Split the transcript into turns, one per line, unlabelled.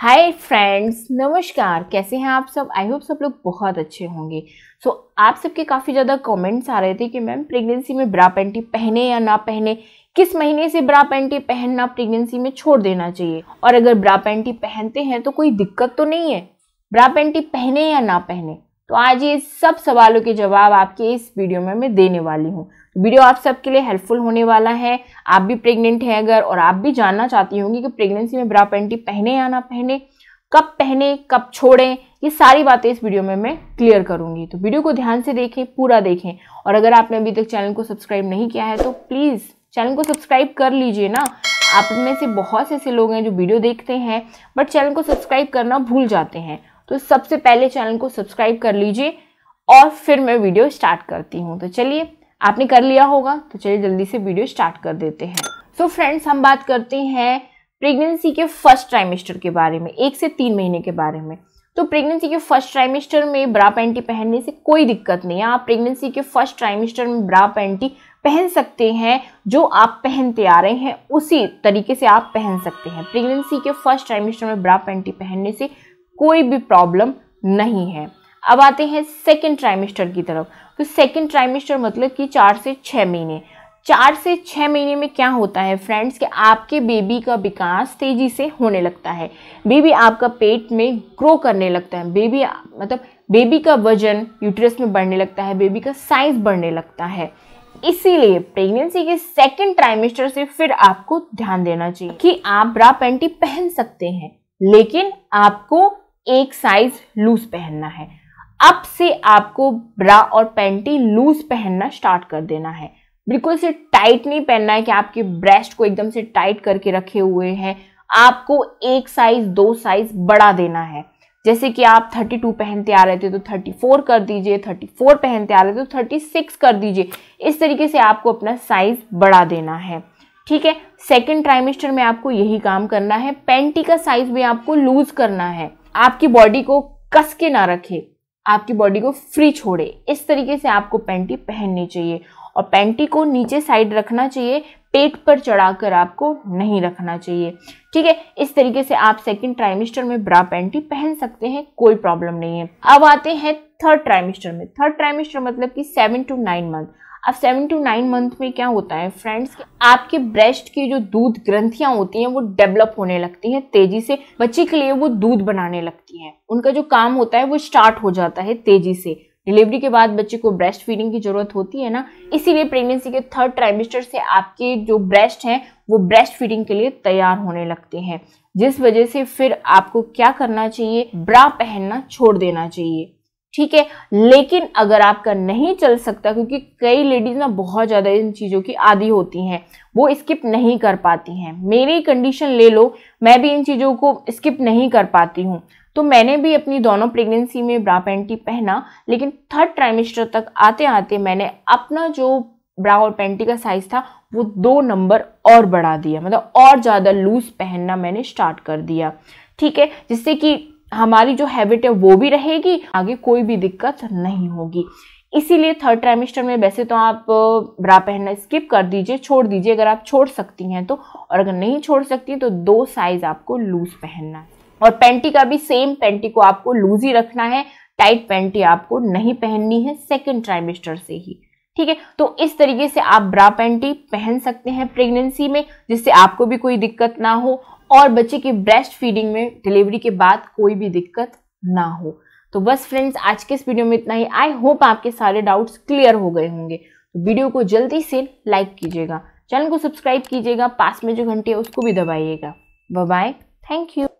hi friends नमस्कार कैसे हैं आप सब आई होप सब लोग बहुत अच्छे होंगे सो so, आप सबके काफ़ी ज़्यादा कमेंट्स आ रहे थे कि मैम प्रेगनेंसी में ब्रा पेंटी पहने या ना पहने किस महीने से ब्रा पेंटी पहनना प्रेगनेंसी में छोड़ देना चाहिए और अगर ब्रा पेंटी पहनते हैं तो कोई दिक्कत तो नहीं है ब्रा पेंटी पहने या ना पहने तो आज ये सब सवालों के जवाब आपके इस वीडियो में मैं देने वाली हूँ वीडियो आप सबके लिए हेल्पफुल होने वाला है आप भी प्रेग्नेंट हैं अगर और आप भी जानना चाहती होंगी कि प्रेगनेंसी में ब्रा पेंटी पहने या ना पहने कब पहने कब छोड़ें ये सारी बातें इस वीडियो में मैं क्लियर करूंगी तो वीडियो को ध्यान से देखें पूरा देखें और अगर आपने अभी तक चैनल को सब्सक्राइब नहीं किया है तो प्लीज़ चैनल को सब्सक्राइब कर लीजिए ना आप में से बहुत से ऐसे लोग हैं जो वीडियो देखते हैं बट चैनल को सब्सक्राइब करना भूल जाते हैं तो सबसे पहले चैनल को सब्सक्राइब कर लीजिए और फिर मैं वीडियो स्टार्ट करती हूँ तो चलिए आपने कर लिया होगा तो चलिए जल्दी से वीडियो स्टार्ट कर देते हैं सो so फ्रेंड्स हम बात करते हैं प्रेगनेंसी के फर्स्ट ट्राइमेस्टर के बारे में एक से तीन महीने के बारे में तो प्रेगनेंसी के फर्स्ट ट्राइमेस्टर में ब्रा पैंटी पहनने से कोई दिक्कत नहीं है आप प्रेगनेंसी के फर्स्ट ट्राइमेस्टर में ब्रा पैंटी पहन सकते हैं जो आप पहनते आ रहे हैं उसी तरीके से आप पहन सकते हैं प्रेगनेंसी के फर्स्ट ट्राइमेस्टर में ब्रा पैंटी पहनने से कोई भी प्रॉब्लम नहीं है अब आते हैं सेकेंड ट्राइमेस्टर की तरफ तो सेकेंड ट्राइमेस्टर मतलब कि चार से छः महीने चार से छः महीने में क्या होता है फ्रेंड्स कि आपके बेबी का विकास तेज़ी से होने लगता है बेबी आपका पेट में ग्रो करने लगता है बेबी मतलब बेबी का वजन यूट्रस में बढ़ने लगता है बेबी का साइज बढ़ने लगता है इसीलिए प्रेगनेंसी के सेकेंड ट्राइमेस्टर से फिर आपको ध्यान देना चाहिए कि आप ब्रा पेंटी पहन सकते हैं लेकिन आपको एक साइज लूज पहनना है अब से आपको ब्रा और पैंटी लूज पहनना स्टार्ट कर देना है बिल्कुल से टाइट नहीं पहनना है कि आपके ब्रेस्ट को एकदम से टाइट करके रखे हुए हैं आपको एक साइज दो साइज बड़ा देना है जैसे कि आप 32 पहनते आ रहे थे तो 34 कर दीजिए 34 पहनते आ रहे थे तो 36 कर दीजिए इस तरीके से आपको अपना साइज बड़ा देना है ठीक है सेकेंड ट्राइमेस्टर में आपको यही काम करना है पेंटी का साइज भी आपको लूज करना है आपकी बॉडी को कस के ना रखे आपकी बॉडी को फ्री छोड़े इस तरीके से आपको पैंटी पहननी चाहिए और पैंटी को नीचे साइड रखना चाहिए पेट पर चढ़ाकर आपको नहीं रखना चाहिए ठीक है इस तरीके से आप सेकंड ट्राइमिस्टर में ब्रा पैंटी पहन सकते हैं कोई प्रॉब्लम नहीं है अब आते हैं थर्ड ट्राइमिस्टर में थर्ड ट्राइमिस्टर मतलब कि सेवन टू नाइन मंथ अब सेवन टू नाइन मंथ में क्या होता है फ्रेंड्स आपके ब्रेस्ट की जो दूध ग्रंथियां होती हैं वो डेवलप होने लगती हैं तेजी से बच्चे के लिए वो दूध बनाने लगती हैं उनका जो काम होता है वो स्टार्ट हो जाता है तेजी से डिलीवरी के बाद बच्चे को ब्रेस्ट फीडिंग की ज़रूरत होती है ना इसीलिए प्रेगनेंसी के थर्ड ट्राइमेस्टर से आपके जो ब्रेस्ट हैं वो ब्रेस्ट फीडिंग के लिए तैयार होने लगते हैं जिस वजह से फिर आपको क्या करना चाहिए ब्रा पहनना छोड़ देना चाहिए ठीक है लेकिन अगर आपका नहीं चल सकता क्योंकि कई लेडीज ना बहुत ज़्यादा इन चीज़ों की आदि होती हैं वो स्किप नहीं कर पाती हैं मेरी कंडीशन ले लो मैं भी इन चीज़ों को स्किप नहीं कर पाती हूँ तो मैंने भी अपनी दोनों प्रेगनेंसी में ब्रा पैंटी पहना लेकिन थर्ड ट्राइमेस्टर तक आते आते मैंने अपना जो ब्रा और पैंटी का साइज़ था वो दो नंबर और बढ़ा दिया मतलब और ज़्यादा लूज पहनना मैंने स्टार्ट कर दिया ठीक है जिससे कि हमारी जो हैबिट है वो भी रहेगी आगे कोई भी दिक्कत नहीं होगी इसीलिए थर्ड ट्राइमेस्टर में वैसे तो आप ब्रा पहनना स्किप कर दीजिए छोड़ दीजिए अगर आप छोड़ सकती हैं तो और अगर नहीं छोड़ सकती तो दो साइज आपको लूज पहनना है और पेंटी का भी सेम पेंटी को आपको लूज ही रखना है टाइट पेंटी आपको नहीं पहननी है सेकेंड ट्राइमेस्टर से ही ठीक है तो इस तरीके से आप ब्रा पेंटी पहन सकते हैं प्रेगनेंसी में जिससे आपको भी कोई दिक्कत ना हो और बच्चे की ब्रेस्ट फीडिंग में डिलीवरी के बाद कोई भी दिक्कत ना हो तो बस फ्रेंड्स आज के इस वीडियो में इतना ही आई होप आपके सारे डाउट्स क्लियर हो गए होंगे तो वीडियो को जल्दी से लाइक कीजिएगा चैनल को सब्सक्राइब कीजिएगा पास में जो घंटे है उसको भी दबाइएगा बाय थैंक यू